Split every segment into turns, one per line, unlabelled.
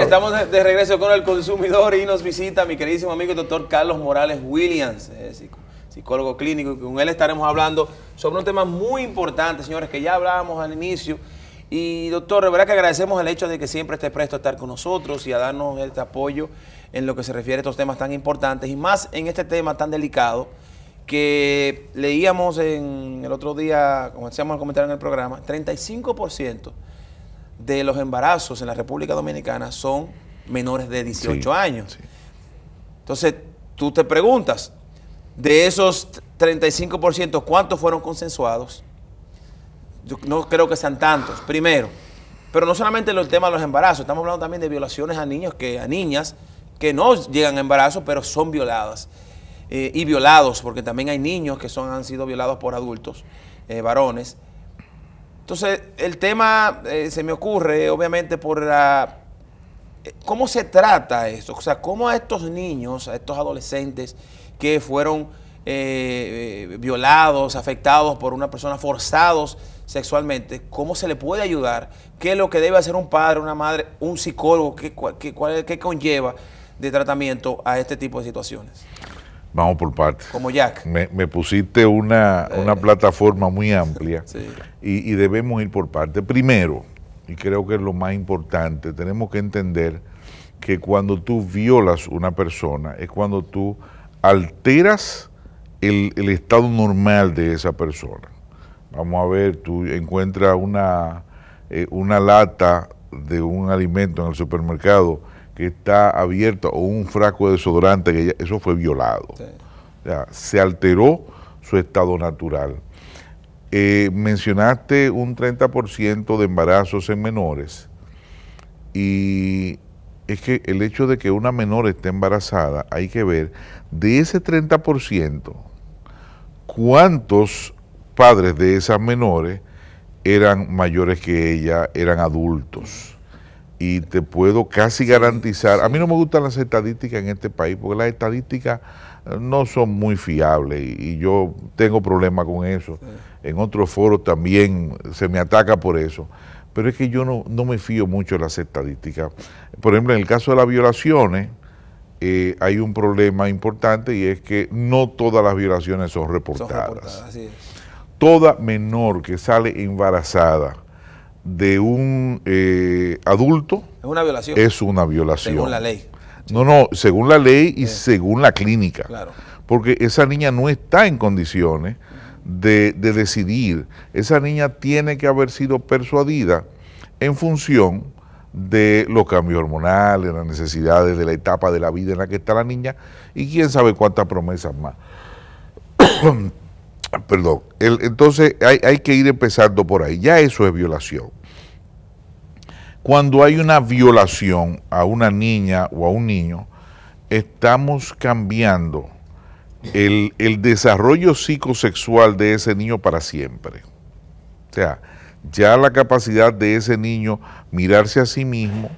Estamos
de regreso con el consumidor y nos visita mi queridísimo amigo el doctor Carlos Morales Williams, eh, psicólogo clínico. Con él estaremos hablando sobre un tema muy importante, señores, que ya hablábamos al inicio. Y doctor, de verdad que agradecemos el hecho de que siempre esté presto a estar con nosotros y a darnos este apoyo en lo que se refiere a estos temas tan importantes y más en este tema tan delicado que leíamos en el otro día, como decíamos al comentar en el programa, 35% de los embarazos en la República Dominicana son menores de 18 años. Entonces, tú te preguntas, de esos 35%, ¿cuántos fueron consensuados? Yo no creo que sean tantos, primero. Pero no solamente el tema de los embarazos, estamos hablando también de violaciones a niños, que a niñas que no llegan a embarazo, pero son violadas. Eh, y violados, porque también hay niños que son, han sido violados por adultos, eh, varones. Entonces, el tema eh, se me ocurre, obviamente, por la... Eh, ¿Cómo se trata esto? O sea, ¿cómo a estos niños, a estos adolescentes que fueron eh, violados, afectados por una persona, forzados sexualmente, cómo se le puede ayudar? ¿Qué es lo que debe hacer un padre, una madre, un psicólogo? ¿Qué, qué conlleva de tratamiento a este tipo de situaciones?
Vamos por partes. Como Jack. Me, pusiste una, eh. plataforma muy amplia y, debemos ir por partes. Primero, y creo que es lo más importante, tenemos que entender que cuando tú violas una persona es cuando tú alteras el, estado normal de esa persona. Vamos a ver, tú encuentras una, eh, una lata de un alimento en el supermercado que está abierta o un frasco de desodorante, que eso fue violado. O sea, se alteró su estado natural. Eh, mencionaste un 30% de embarazos en menores y es que el hecho de que una menor esté embarazada, hay que ver de ese 30%, cuántos padres de esas menores eran mayores que ella, eran adultos y te puedo casi garantizar, a mí no me gustan las estadísticas en este país, porque las estadísticas eh, no son muy fiables y, yo tengo problemas con eso. En otros foros también se me ataca por eso. Pero es que yo no, me fío mucho de las estadísticas. Por ejemplo, en el caso de las violaciones, eh, hay un problema importante y es que no todas las violaciones Son reportadas Toda menor que sale embarazada de un eh, adulto es una violación. Según la ley. No, no, según la ley y según la clínica. Porque esa niña no está en condiciones de, de, decidir. Esa niña tiene que haber sido persuadida en función de los cambios hormonales, las necesidades de la etapa de la vida en la que está la niña y quién sabe cuántas promesas más. Ah, perdón. entonces hay, que ir empezando por ahí. Ya eso es violación. Cuando hay una violación a una niña o a un niño, estamos cambiando el, el, desarrollo psicosexual de ese niño para siempre. O sea, ya la capacidad de ese niño mirarse a sí mismo,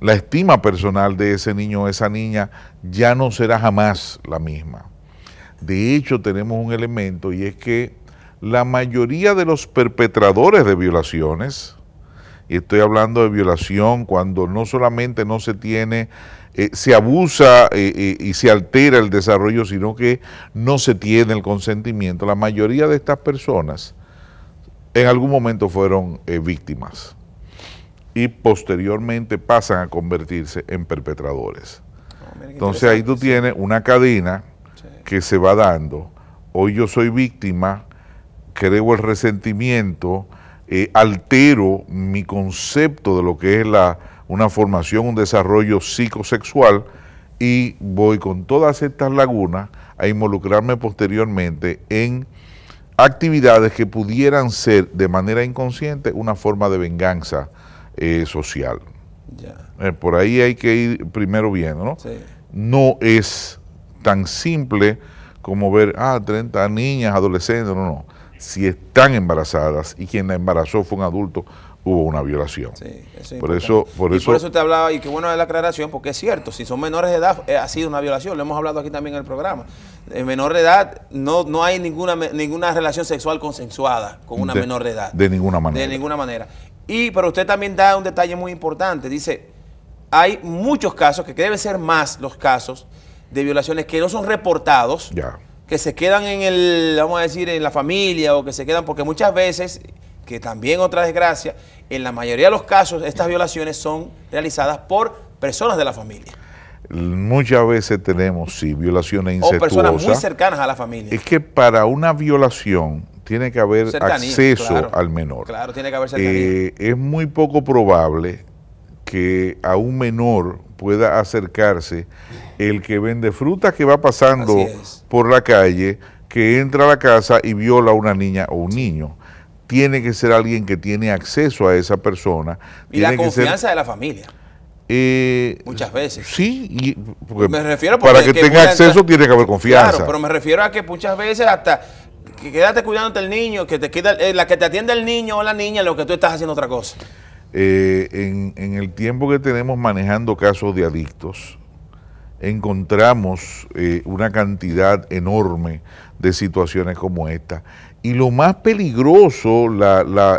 la estima personal de ese niño o esa niña ya no será jamás la misma. De hecho, tenemos un elemento y es que la mayoría de los perpetradores de violaciones, y estoy hablando de violación cuando no solamente no se tiene, eh, se abusa eh, eh, y se altera el desarrollo, sino que no se tiene el consentimiento. La mayoría de estas personas en algún momento fueron víctimas y posteriormente pasan a convertirse en perpetradores. Entonces ahí tú tienes una cadena que se va dando. Hoy yo soy víctima, creo el resentimiento, eh, altero mi concepto de lo que es la, una formación, un desarrollo psicosexual y voy con todas estas lagunas a involucrarme posteriormente en actividades que pudieran ser de manera inconsciente una forma de venganza eh, social. Eh, por ahí hay que ir primero viendo, ¿no? Sí. No es tan simple como ver, ah, 30 niñas, adolescentes, no, no. Si están embarazadas y quien la embarazó fue un adulto, hubo una violación. por, eso, por eso,
te hablaba, y qué bueno es la aclaración, porque es cierto, si son menores de edad, eh, ha sido una violación, lo hemos hablado aquí también en el programa. En eh, menor de edad no, no hay ninguna, ninguna relación sexual consensuada con una menor de edad. De ninguna manera. De ninguna manera. Y, pero usted también da un detalle muy importante, dice, hay muchos casos, que deben ser más los casos, de violaciones que no son reportados, que se quedan en el, vamos a decir, en la familia o que se quedan, porque muchas veces, que también otra desgracia, en la mayoría de los casos estas violaciones son realizadas por personas de la familia.
Muchas veces tenemos, sí, violaciones incestuosas. O personas muy cercanas a la familia. Es que para una violación tiene que haber acceso al menor. Claro, tiene que haber cercanía. Eh, es muy poco probable que a un menor pueda acercarse el que vende frutas que va pasando por la calle, que entra a la casa y viola a una niña o un niño. Tiene que ser alguien que tiene acceso a esa persona. Y la confianza de la familia. Eh, muchas veces. Sí, porque me refiero para que, tenga acceso tiene que haber confianza. Claro, pero me
refiero a que muchas veces hasta que quédate cuidándote el niño, que te queda, eh, la que te atiende el niño o la niña, lo que tú estás haciendo otra cosa.
Eh, en, el tiempo que tenemos manejando casos de adictos, encontramos eh, una cantidad enorme de situaciones como esta. Y lo más peligroso,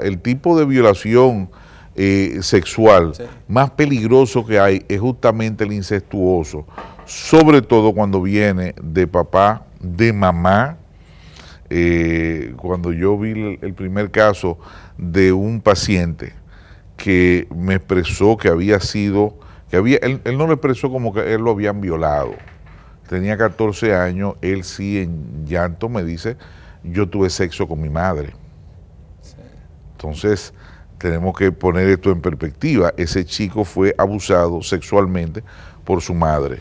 el tipo de violación eh, sexual más peligroso que hay es justamente el incestuoso, sobre todo cuando viene de papá, de mamá. cuando yo vi el primer caso de un paciente, que me expresó que había sido, que había, él, no lo expresó como que él lo habían violado. Tenía 14 años, él sí en llanto me dice, yo tuve sexo con mi madre. Entonces, tenemos que poner esto en perspectiva. Ese chico fue abusado sexualmente por su madre.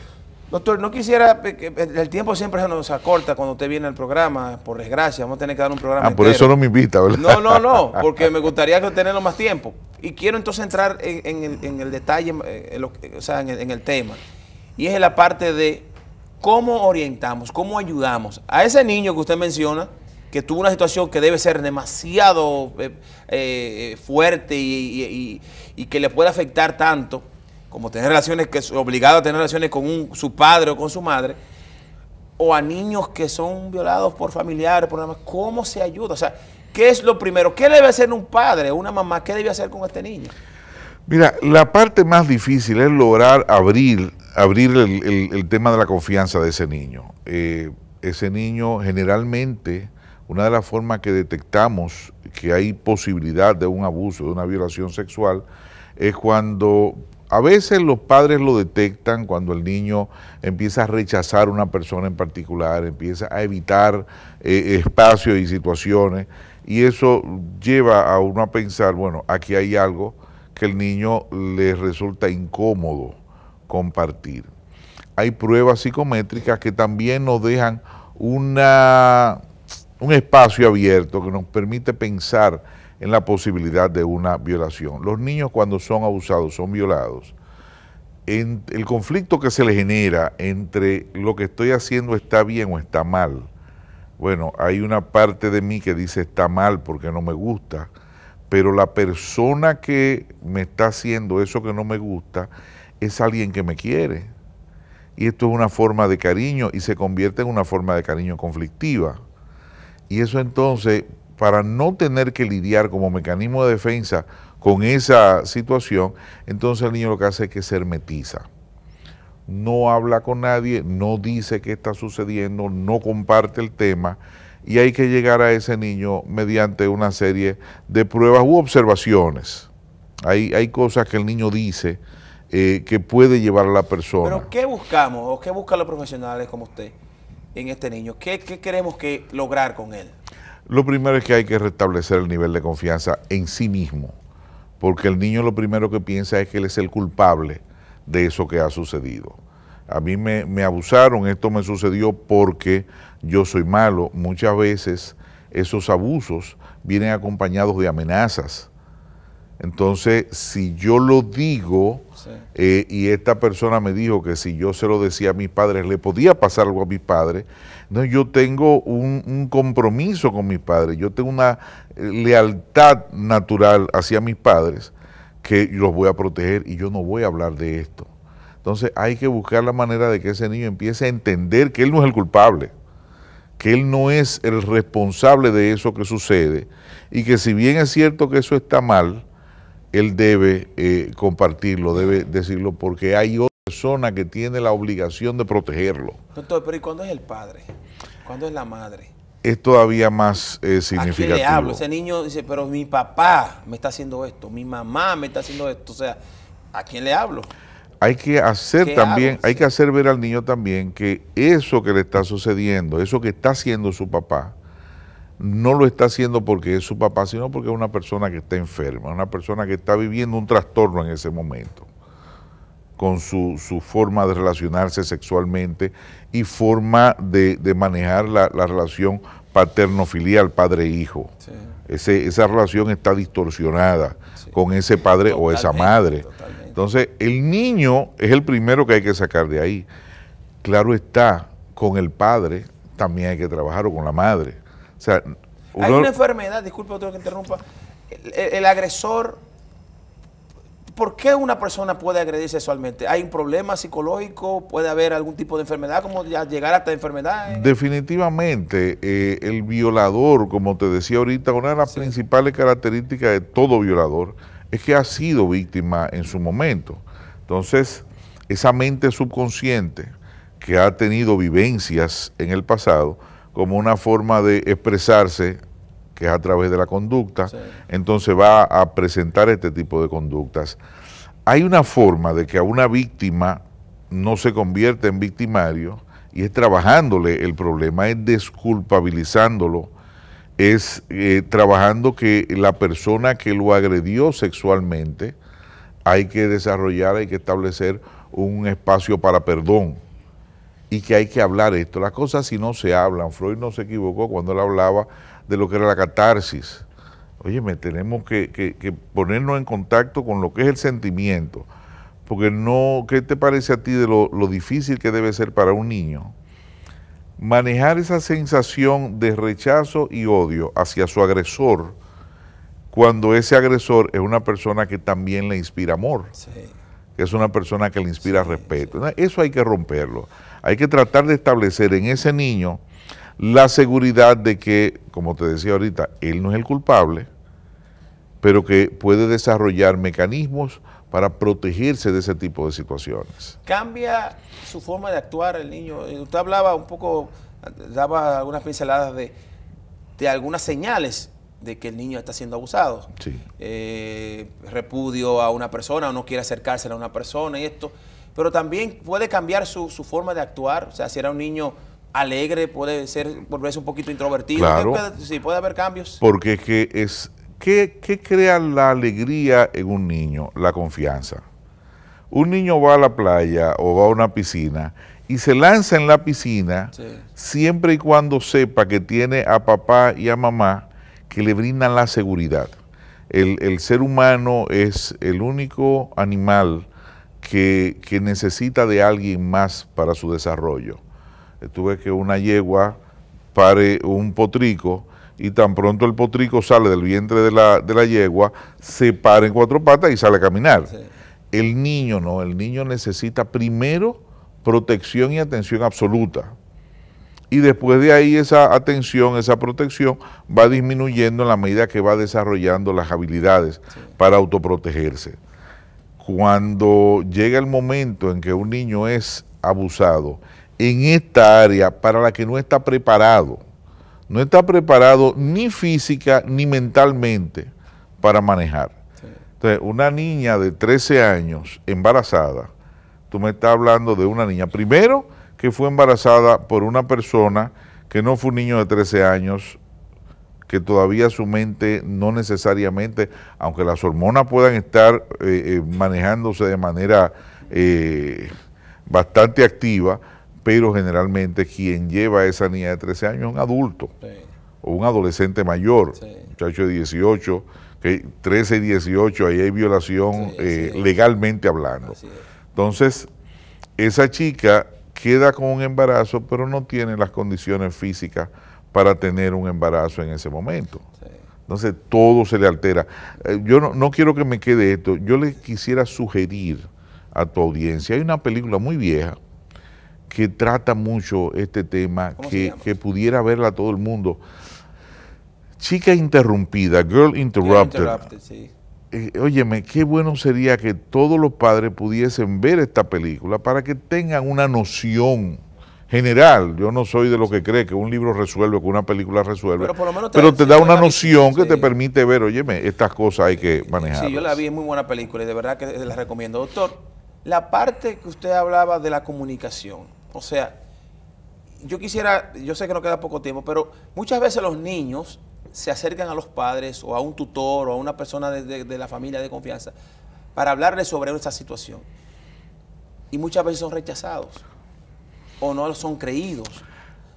Doctor, no quisiera, el tiempo siempre se nos acorta cuando usted viene al programa, por desgracia, vamos a tener que dar un programa. Ah, por eso no me invita, ¿verdad? No, no, no, porque me gustaría tenerlo más tiempo. Y quiero entonces entrar en, el detalle, eh, o sea, en el, tema. Y es en la parte de cómo orientamos, cómo ayudamos a ese niño que usted menciona, que tuvo una situación que debe ser demasiado eh, eh, fuerte y que le puede afectar tanto como tener relaciones, que es obligado a tener relaciones con su padre o con su madre, o a niños que son violados por familiares, por más, ¿cómo se ayuda? O sea, ¿qué es lo primero? ¿Qué debe hacer un padre, una mamá? ¿Qué debe hacer con este niño?
Mira, la parte más difícil es lograr abrir, abrir el, tema de la confianza de ese niño. Eh, ese niño generalmente, una de las formas que detectamos que hay posibilidad de un abuso, de una violación sexual, es cuando a veces los padres lo detectan cuando el niño empieza a rechazar una persona en particular, empieza a evitar eh, espacios y situaciones, y eso lleva a uno a pensar, bueno, aquí hay algo que el niño le resulta incómodo compartir. Hay pruebas psicométricas que también nos dejan una, un espacio abierto que nos permite pensar en la posibilidad de una violación. Los niños cuando son abusados, son violados, en el conflicto que se le genera entre lo que estoy haciendo está bien o está mal. Bueno, hay una parte de mí que dice está mal porque no me gusta, pero la persona que me está haciendo eso que no me gusta es alguien que me quiere. Y esto es una forma de cariño y se convierte en una forma de cariño conflictiva. Y eso entonces para no tener que lidiar como mecanismo de defensa con esa situación, entonces el niño lo que hace es que se hermetiza. No habla con nadie, no dice qué está sucediendo, no comparte el tema y hay que llegar a ese niño mediante una serie de pruebas u observaciones. Hay, hay cosas que el niño dice eh, que puede llevar a la persona. Pero
¿qué buscamos o qué buscan los profesionales como usted en este niño? ¿Qué, qué queremos que lograr con él?
Lo primero es que hay que restablecer el nivel de confianza en sí mismo, porque el niño lo primero que piensa es que él es el culpable de eso que ha sucedido. A mí me, me abusaron, esto me sucedió porque yo soy malo. Muchas veces esos abusos vienen acompañados de amenazas entonces, si yo lo digo eh, y esta persona me dijo que si yo se lo decía a mis padres, le podía pasar algo a mis padres, no, yo tengo un compromiso con mis padres, yo tengo una eh, lealtad natural hacia mis padres que los voy a proteger y yo no voy a hablar de esto. Entonces hay que buscar la manera de que ese niño empiece a entender que él no es el culpable, que él no es el responsable de eso que sucede y que si bien es cierto que eso está mal, él debe eh, compartirlo, debe decirlo, porque hay otra persona que tiene la obligación de protegerlo.
Doctor, pero ¿y cuándo es el padre? ¿Cuándo es la madre?
Es todavía más significativo. Eh, ¿A quién le hablo? Ese
niño dice, pero mi papá me está haciendo esto, mi mamá me está haciendo esto. O sea, ¿a quién le
hablo? Hay que hacer también, hay que hacer ver al niño también que eso que le está sucediendo, eso que está haciendo su papá, no lo está haciendo porque es su papá, sino porque es una persona que está enferma, una persona que está viviendo un trastorno en ese momento, con su, su forma de relacionarse sexualmente y forma de, manejar la, relación paterno-filial, padre-hijo. Esa relación está distorsionada con ese padre o esa madre. Entonces, el niño es el primero que hay que sacar de ahí. Claro está, con el padre también hay que trabajar o con la madre hay una enfermedad,
disculpe otro que interrumpa, el, agresor ¿por qué una persona puede agredir sexualmente? ¿Hay un problema psicológico? ¿Puede haber algún tipo de enfermedad? ¿Cómo llegar a esta enfermedad?
Definitivamente, eh, el violador, como te decía ahorita, una de las principales características de todo violador es que ha sido víctima en su momento. Entonces, esa mente subconsciente que ha tenido vivencias en el pasado, como una forma de expresarse que es a través de la conducta, entonces va a presentar este tipo de conductas. Hay una forma de que a una víctima no se convierta en victimario y es trabajándole el problema, es desculpabilizándolo, es eh, trabajando que la persona que lo agredió sexualmente hay que desarrollar, hay que establecer un espacio para perdón y que hay que hablar esto. Las cosas si no se hablan. Freud no se equivocó cuando él hablaba de lo que era la catarsis. Óyeme, tenemos que, ponernos en contacto con lo que es el sentimiento. Porque no, ¿qué te parece a ti de lo, difícil que debe ser para un niño? Manejar esa sensación de rechazo y odio hacia su agresor cuando ese agresor es una persona que también le inspira amor, que es una persona que le inspira respeto. Eso hay que romperlo hay que tratar de establecer en ese niño la seguridad de que, como te decía ahorita, él no es el culpable, pero que puede desarrollar mecanismos para protegerse de ese tipo de situaciones.
¿Cambia su forma de actuar el niño? Usted hablaba un poco, daba algunas pinceladas de, algunas señales de que el niño está siendo abusado. Sí. Eh, repudio a una persona, o no quiere acercarse a una persona y esto pero también puede cambiar su, forma de actuar. O sea, si era un niño alegre, puede ser volverse un poquito introvertido. puede, sí, puede haber cambios.
Porque que es, ¿qué, crea la alegría en un niño? La confianza. Un niño va a la playa o va a una piscina y se lanza en la piscina siempre y cuando sepa que tiene a papá y a mamá que le brindan la seguridad. El, el ser humano es el único animal que, necesita de alguien más para su desarrollo. Eh, tuve que una yegua pare un potrico y tan pronto el potrico sale del vientre de la, yegua, se para en cuatro patas y sale a caminar. El niño no, el niño necesita primero protección y atención absoluta. Y después de ahí esa atención, esa protección va disminuyendo en la medida que va desarrollando las habilidades para autoprotegerse cuando llega el momento en que un niño es abusado en esta área para la que no está preparado, no está preparado ni física ni mentalmente para manejar. Entonces, una niña de 13 años embarazada, tú me estás hablando de una niña, primero que fue embarazada por una persona que no fue un niño de 13 años, que todavía su mente no necesariamente, aunque las hormonas puedan estar eh, eh, manejándose de manera eh, bastante activa, pero generalmente quien lleva a esa niña de 13 años es un adulto o un adolescente mayor, muchacho de 18, que 13 y 18, ahí hay violación legalmente hablando. Entonces, esa chica queda con un embarazo, pero no tiene las condiciones físicas para tener un embarazo en ese momento. Entonces todo se le altera. Eh, yo no, quiero que me quede esto. Yo le quisiera sugerir a tu audiencia, hay una película muy vieja que trata mucho este tema, que, pudiera verla todo el mundo. Chica interrumpida, Girl Interrupted. Eh, óyeme, qué bueno sería que todos los padres pudiesen ver esta película para que tengan una noción general. Yo no soy de los que cree que un libro resuelve, que una película resuelve. Pero, te, da una noción que te permite ver, oye, estas cosas hay que manejar. Sí, yo la
vi, es muy buena película y de verdad que la recomiendo. Doctor, la parte que usted hablaba de la comunicación, o sea, yo quisiera, yo sé que no queda poco tiempo, pero muchas veces los niños se acercan a los padres o a un tutor o a una persona de, la familia de confianza para hablarles sobre esa situación. Y muchas veces son rechazados o no son creídos.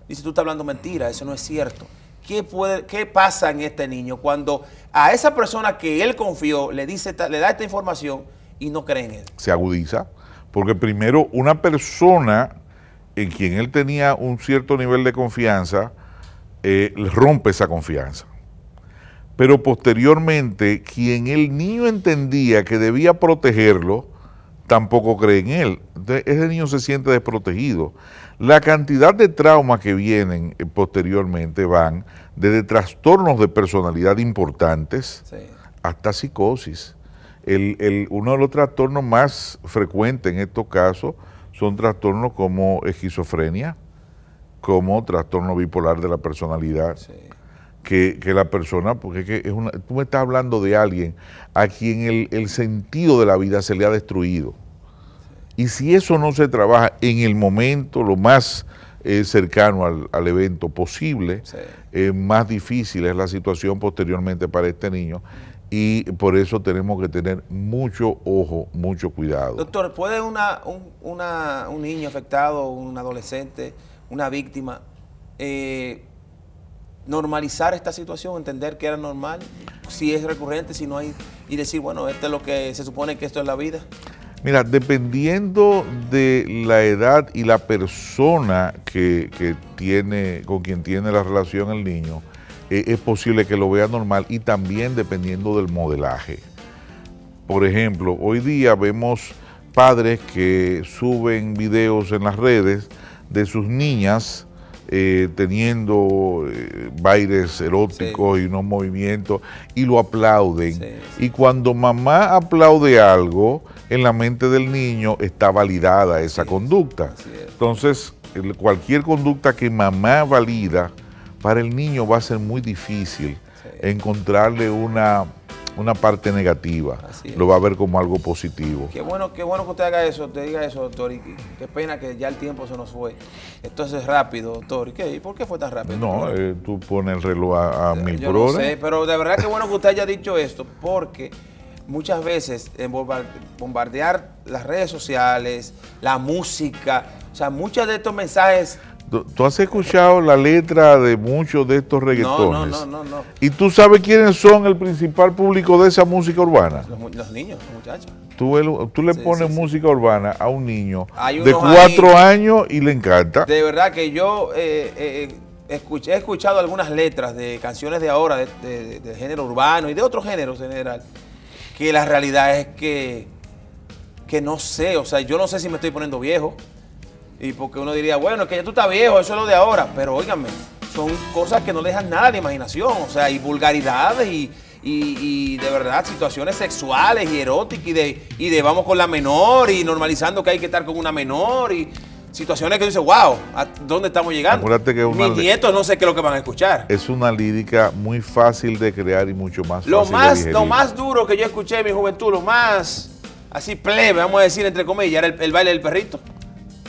Dice, tú estás hablando mentira, eso no es cierto. ¿Qué, puede, ¿Qué pasa en este niño cuando a esa persona que él confió le, dice, le da esta información y no cree en él?
Se agudiza, porque primero una persona en quien él tenía un cierto nivel de confianza, eh, rompe esa confianza. Pero posteriormente, quien el niño entendía que debía protegerlo, tampoco cree en él. Entonces, ese niño se siente desprotegido. La cantidad de traumas que vienen eh, posteriormente van desde trastornos de personalidad importantes hasta psicosis. El, uno de los trastornos más frecuentes en estos casos son trastornos como esquizofrenia, como trastorno bipolar de la personalidad. Sí que, la persona, porque es, que es una, tú me estás hablando de alguien a quien el, el, sentido de la vida se le ha destruido. Y si eso no se trabaja en el momento lo más eh, cercano al, evento posible, eh, más difícil es la situación posteriormente para este niño y por eso tenemos que tener mucho ojo, mucho cuidado. Doctor,
¿puede una, un, un niño afectado, un adolescente, una víctima, eh, normalizar esta situación, entender que era normal, si es recurrente, si no hay, y decir, bueno, esto es lo que se supone que esto es la vida.
Mira, dependiendo de la edad y la persona que, tiene, con quien tiene la relación el niño, eh, es posible que lo vea normal y también dependiendo del modelaje. Por ejemplo, hoy día vemos padres que suben videos en las redes de sus niñas eh, teniendo eh, bailes eróticos y unos movimientos, y lo aplauden. Y cuando mamá aplaude algo, en la mente del niño está validada esa conducta. Entonces, cualquier conducta que mamá valida, para el niño va a ser muy difícil encontrarle una una parte negativa, lo va a ver como algo positivo. Qué
bueno, qué bueno que usted haga eso, te diga eso, doctor. Y qué pena que ya el tiempo se nos fue. Entonces, rápido, doctor. ¿Y por qué fue tan rápido? No,
eh, tú pones el reloj a, a eh, mil yo
pero de verdad que bueno que usted haya dicho esto, porque muchas veces bombardear las redes sociales, la música, o sea, muchos de estos mensajes
Tú has escuchado la letra de muchos de estos reggaetones. No, no, no, ¿Y tú sabes quiénes son el principal público de esa música urbana?
Los, niños, los muchachos.
Tú, le pones música urbana a un niño de cuatro años y le encanta. De
verdad que yo eh, eh, eh, he escuchado algunas letras de canciones de ahora, de, género urbano y de otro género general, que la realidad es que, que no sé, o sea, yo no sé si me estoy poniendo viejo. Y porque uno diría, bueno, es que ya tú estás viejo, eso es lo de ahora. Pero óigame, son cosas que no dejan nada de imaginación. O sea, y vulgaridades y, de verdad situaciones sexuales y eróticas y de, y de vamos con la menor y normalizando que hay que estar con una menor y situaciones que dice wow, ¿a dónde estamos llegando? Mis nietos no sé qué es lo que van a escuchar.
Es una lírica muy fácil de crear y mucho más lo fácil más, Lo
más duro que yo escuché en mi juventud, lo más así plebe, vamos a decir entre comillas, era el baile del perrito.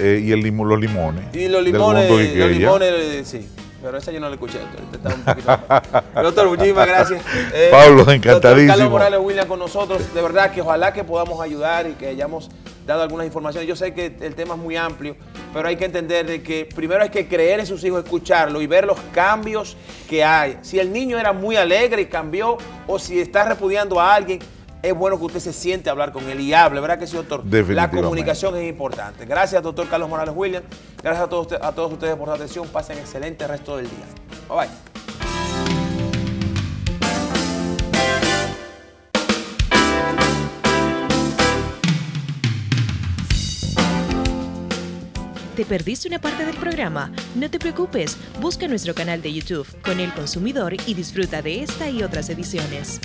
Eh, y el limón, los limones. Y los limones, los
limones, sí. Pero ese yo no la escuché, doctor. doctor, muchísimas gracias. Eh, Pablo, encantadísimo. Carlos Morales William con nosotros. De verdad que ojalá que podamos ayudar y que hayamos dado algunas informaciones. Yo sé que el tema es muy amplio, pero hay que entender de que primero hay que creer en sus hijos, escucharlo y ver los cambios que hay. Si el niño era muy alegre y cambió, o si está repudiando a alguien, es bueno que usted se siente a hablar con él y hable, ¿verdad que sí, doctor? La comunicación es importante. Gracias, doctor Carlos Morales Williams. Gracias a todos, a todos ustedes por su atención. Pasen excelente resto del día. Bye bye.
¿Te perdiste una parte del programa? No te preocupes, busca nuestro canal de YouTube con el consumidor y disfruta de esta y otras ediciones.